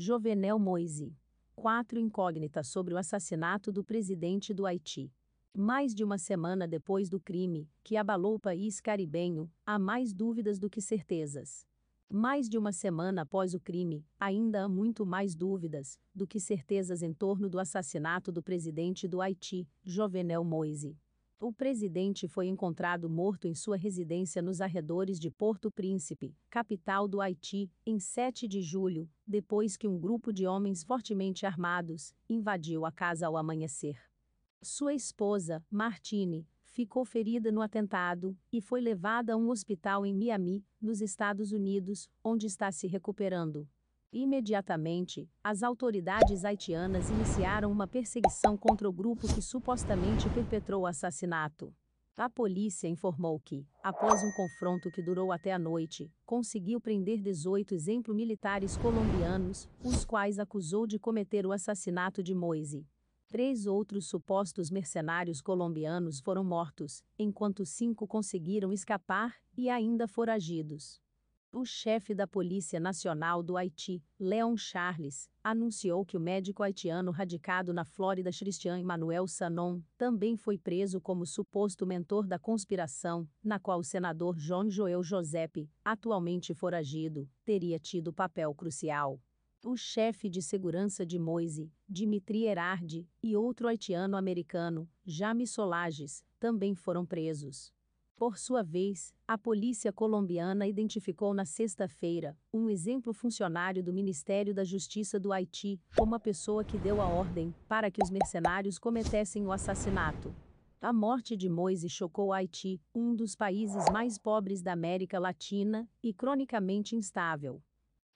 Jovenel Moise. Quatro incógnitas sobre o assassinato do presidente do Haiti. Mais de uma semana depois do crime, que abalou o país caribenho, há mais dúvidas do que certezas. Mais de uma semana após o crime, ainda há muito mais dúvidas do que certezas em torno do assassinato do presidente do Haiti, Jovenel Moise. O presidente foi encontrado morto em sua residência nos arredores de Porto Príncipe, capital do Haiti, em 7 de julho, depois que um grupo de homens fortemente armados invadiu a casa ao amanhecer. Sua esposa, Martine, ficou ferida no atentado e foi levada a um hospital em Miami, nos Estados Unidos, onde está se recuperando. Imediatamente, as autoridades haitianas iniciaram uma perseguição contra o grupo que supostamente perpetrou o assassinato. A polícia informou que, após um confronto que durou até a noite, conseguiu prender 18 exemplos militares colombianos, os quais acusou de cometer o assassinato de Moise. Três outros supostos mercenários colombianos foram mortos, enquanto cinco conseguiram escapar e ainda foragidos o chefe da Polícia Nacional do Haiti, Leon Charles, anunciou que o médico haitiano radicado na Flórida Christian Emmanuel Sanon também foi preso como suposto mentor da conspiração, na qual o senador John Joel Giuseppe, atualmente foragido, teria tido papel crucial o chefe de segurança de Moise, Dimitri Erardi, e outro haitiano-americano, Jaime Solages, também foram presos. Por sua vez, a polícia colombiana identificou na sexta-feira um exemplo funcionário do Ministério da Justiça do Haiti como a pessoa que deu a ordem para que os mercenários cometessem o assassinato. A morte de Moise chocou Haiti, um dos países mais pobres da América Latina e cronicamente instável.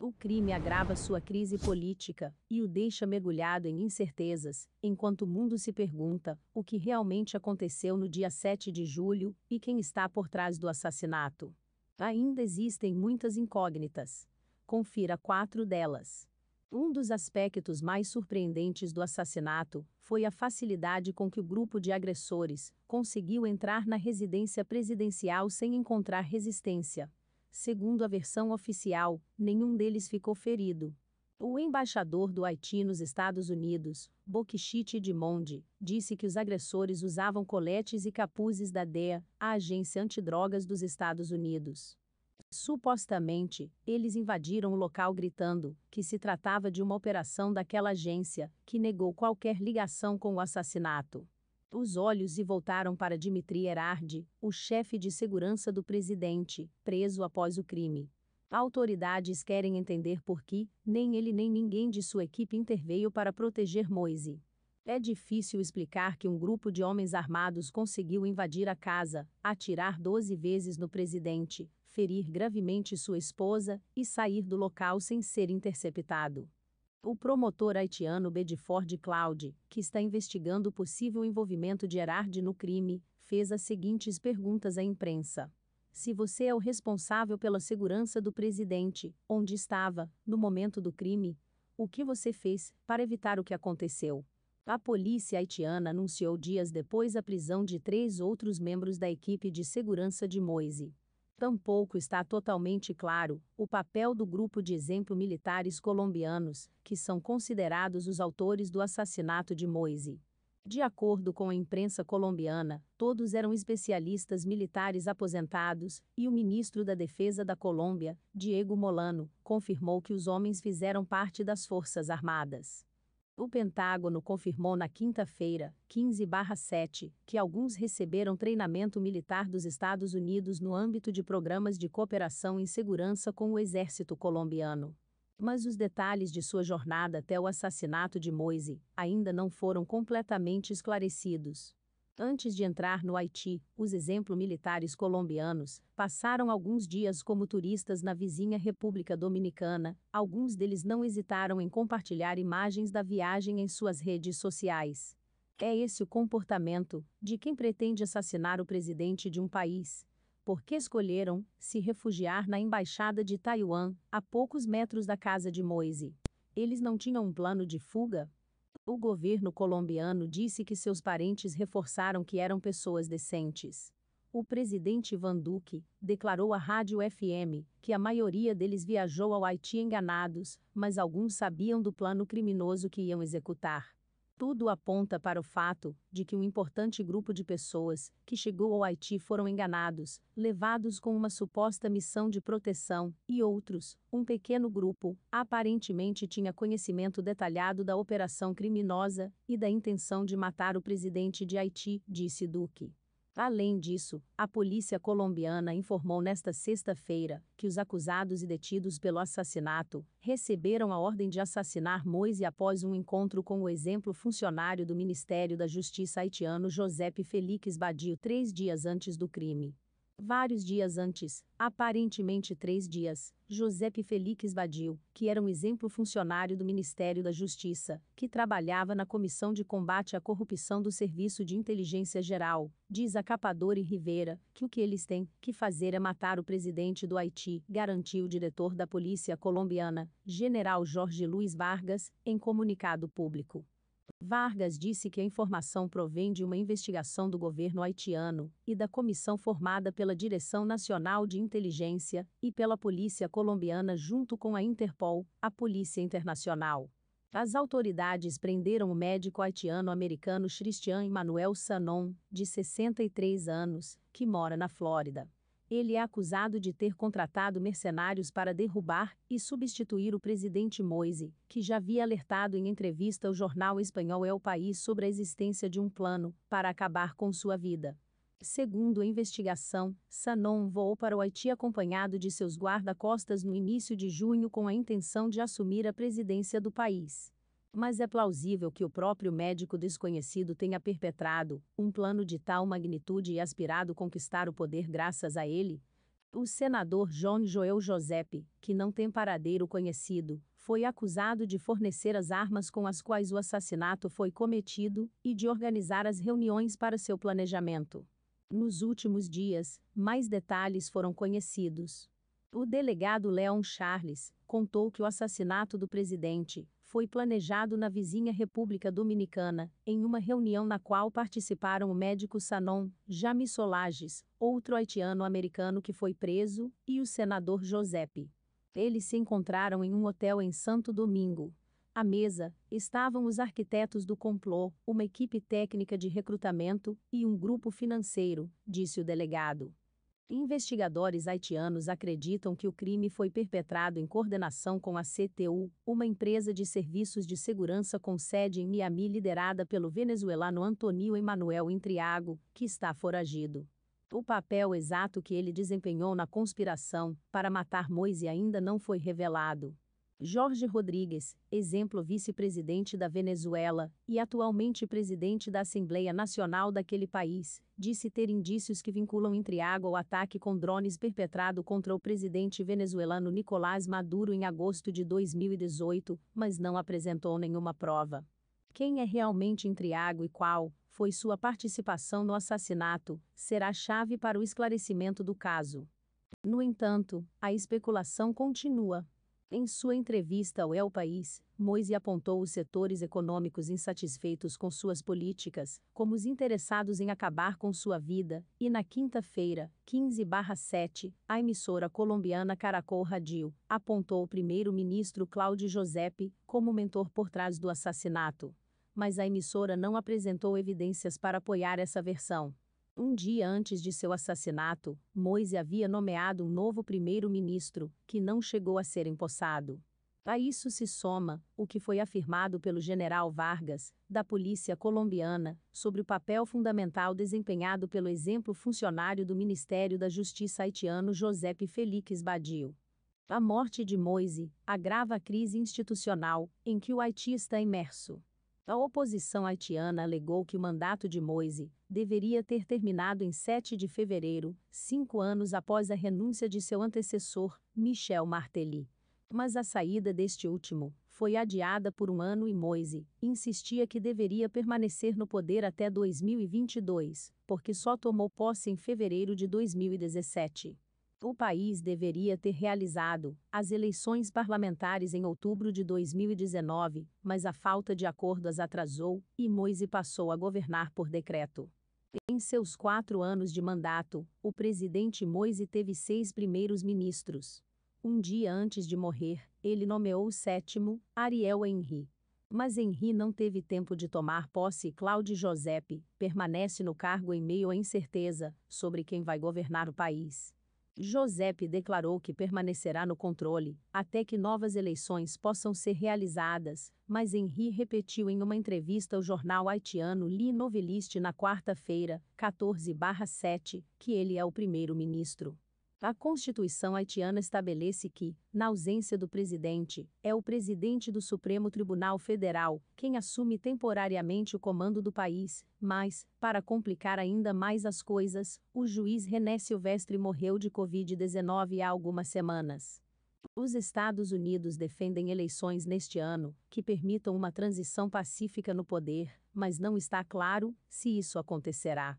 O crime agrava sua crise política e o deixa mergulhado em incertezas, enquanto o mundo se pergunta o que realmente aconteceu no dia 7 de julho e quem está por trás do assassinato. Ainda existem muitas incógnitas. Confira quatro delas. Um dos aspectos mais surpreendentes do assassinato foi a facilidade com que o grupo de agressores conseguiu entrar na residência presidencial sem encontrar resistência. Segundo a versão oficial, nenhum deles ficou ferido. O embaixador do Haiti nos Estados Unidos, Bokichite Dimonde, disse que os agressores usavam coletes e capuzes da DEA, a agência antidrogas dos Estados Unidos. Supostamente, eles invadiram o local gritando que se tratava de uma operação daquela agência, que negou qualquer ligação com o assassinato os olhos e voltaram para Dmitri Erard, o chefe de segurança do presidente, preso após o crime. Autoridades querem entender por que nem ele nem ninguém de sua equipe interveio para proteger Moise. É difícil explicar que um grupo de homens armados conseguiu invadir a casa, atirar 12 vezes no presidente, ferir gravemente sua esposa e sair do local sem ser interceptado. O promotor haitiano Bedford Cloud, que está investigando o possível envolvimento de Erard no crime, fez as seguintes perguntas à imprensa. Se você é o responsável pela segurança do presidente, onde estava, no momento do crime? O que você fez para evitar o que aconteceu? A polícia haitiana anunciou dias depois a prisão de três outros membros da equipe de segurança de Moise. Tampouco está totalmente claro o papel do grupo de exemplo militares colombianos, que são considerados os autores do assassinato de Moise. De acordo com a imprensa colombiana, todos eram especialistas militares aposentados, e o ministro da Defesa da Colômbia, Diego Molano, confirmou que os homens fizeram parte das Forças Armadas. O Pentágono confirmou na quinta-feira, 15/7, que alguns receberam treinamento militar dos Estados Unidos no âmbito de programas de cooperação em segurança com o exército colombiano. Mas os detalhes de sua jornada até o assassinato de Moise ainda não foram completamente esclarecidos. Antes de entrar no Haiti, os exemplos militares colombianos passaram alguns dias como turistas na vizinha República Dominicana. Alguns deles não hesitaram em compartilhar imagens da viagem em suas redes sociais. É esse o comportamento de quem pretende assassinar o presidente de um país. Porque escolheram se refugiar na embaixada de Taiwan, a poucos metros da casa de Moise. Eles não tinham um plano de fuga, o governo colombiano disse que seus parentes reforçaram que eram pessoas decentes. O presidente Ivan Duque declarou à Rádio FM que a maioria deles viajou ao Haiti enganados, mas alguns sabiam do plano criminoso que iam executar. Tudo aponta para o fato de que um importante grupo de pessoas que chegou ao Haiti foram enganados, levados com uma suposta missão de proteção, e outros, um pequeno grupo, aparentemente tinha conhecimento detalhado da operação criminosa e da intenção de matar o presidente de Haiti, disse Duque. Além disso, a polícia colombiana informou nesta sexta-feira que os acusados e detidos pelo assassinato receberam a ordem de assassinar Moise após um encontro com o exemplo funcionário do Ministério da Justiça haitiano José Félix Badio três dias antes do crime. Vários dias antes, aparentemente três dias, Giuseppe Felix Badil, que era um exemplo funcionário do Ministério da Justiça, que trabalhava na Comissão de Combate à Corrupção do Serviço de Inteligência Geral, diz a Capador e Rivera que o que eles têm que fazer é matar o presidente do Haiti, garantiu o diretor da polícia colombiana, general Jorge Luiz Vargas, em comunicado público. Vargas disse que a informação provém de uma investigação do governo haitiano e da comissão formada pela Direção Nacional de Inteligência e pela Polícia Colombiana, junto com a Interpol, a Polícia Internacional. As autoridades prenderam o médico haitiano-americano Christian Emmanuel Sanon, de 63 anos, que mora na Flórida. Ele é acusado de ter contratado mercenários para derrubar e substituir o presidente Moise, que já havia alertado em entrevista ao jornal espanhol El País sobre a existência de um plano para acabar com sua vida. Segundo a investigação, Sanon voou para o Haiti acompanhado de seus guarda-costas no início de junho com a intenção de assumir a presidência do país. Mas é plausível que o próprio médico desconhecido tenha perpetrado um plano de tal magnitude e aspirado conquistar o poder graças a ele? O senador John Joel Giuseppe, que não tem paradeiro conhecido, foi acusado de fornecer as armas com as quais o assassinato foi cometido e de organizar as reuniões para seu planejamento. Nos últimos dias, mais detalhes foram conhecidos. O delegado Leon Charles contou que o assassinato do presidente foi planejado na vizinha República Dominicana, em uma reunião na qual participaram o médico Sanon Jami Solages, outro haitiano-americano que foi preso, e o senador Giuseppe. Eles se encontraram em um hotel em Santo Domingo. À mesa, estavam os arquitetos do complô, uma equipe técnica de recrutamento e um grupo financeiro, disse o delegado. Investigadores haitianos acreditam que o crime foi perpetrado em coordenação com a CTU, uma empresa de serviços de segurança com sede em Miami liderada pelo venezuelano Antonio Emanuel Intriago, que está foragido. O papel exato que ele desempenhou na conspiração para matar Moise ainda não foi revelado. Jorge Rodrigues, exemplo vice-presidente da Venezuela e atualmente presidente da Assembleia Nacional daquele país, disse ter indícios que vinculam Intriago ao ataque com drones perpetrado contra o presidente venezuelano Nicolás Maduro em agosto de 2018, mas não apresentou nenhuma prova. Quem é realmente Intriago e qual foi sua participação no assassinato será chave para o esclarecimento do caso. No entanto, a especulação continua. Em sua entrevista ao El País, Moise apontou os setores econômicos insatisfeitos com suas políticas, como os interessados em acabar com sua vida, e na quinta-feira, 15/7, a emissora colombiana Caracol Radio apontou o primeiro-ministro Cláudio Giuseppe como mentor por trás do assassinato. Mas a emissora não apresentou evidências para apoiar essa versão. Um dia antes de seu assassinato, Moise havia nomeado um novo primeiro-ministro, que não chegou a ser empossado. A isso se soma o que foi afirmado pelo general Vargas, da polícia colombiana, sobre o papel fundamental desempenhado pelo exemplo funcionário do Ministério da Justiça haitiano Josepe Félix Badio. A morte de Moise agrava a crise institucional em que o Haiti está imerso. A oposição haitiana alegou que o mandato de Moise deveria ter terminado em 7 de fevereiro, cinco anos após a renúncia de seu antecessor, Michel Martelly. Mas a saída deste último foi adiada por um ano e Moise insistia que deveria permanecer no poder até 2022, porque só tomou posse em fevereiro de 2017 o país deveria ter realizado as eleições parlamentares em outubro de 2019, mas a falta de acordo as atrasou e Moise passou a governar por decreto. Em seus quatro anos de mandato, o presidente Moise teve seis primeiros ministros. Um dia antes de morrer, ele nomeou o sétimo, Ariel Henry. Mas Henry não teve tempo de tomar posse e Cláudio Giuseppe permanece no cargo em meio à incerteza sobre quem vai governar o país. Giuseppe declarou que permanecerá no controle até que novas eleições possam ser realizadas, mas Henri repetiu em uma entrevista ao jornal haitiano Le Noveliste na quarta-feira, 14/7, que ele é o primeiro-ministro. A Constituição haitiana estabelece que, na ausência do presidente, é o presidente do Supremo Tribunal Federal quem assume temporariamente o comando do país, mas, para complicar ainda mais as coisas, o juiz René Silvestre morreu de Covid-19 há algumas semanas. Os Estados Unidos defendem eleições neste ano que permitam uma transição pacífica no poder, mas não está claro se isso acontecerá.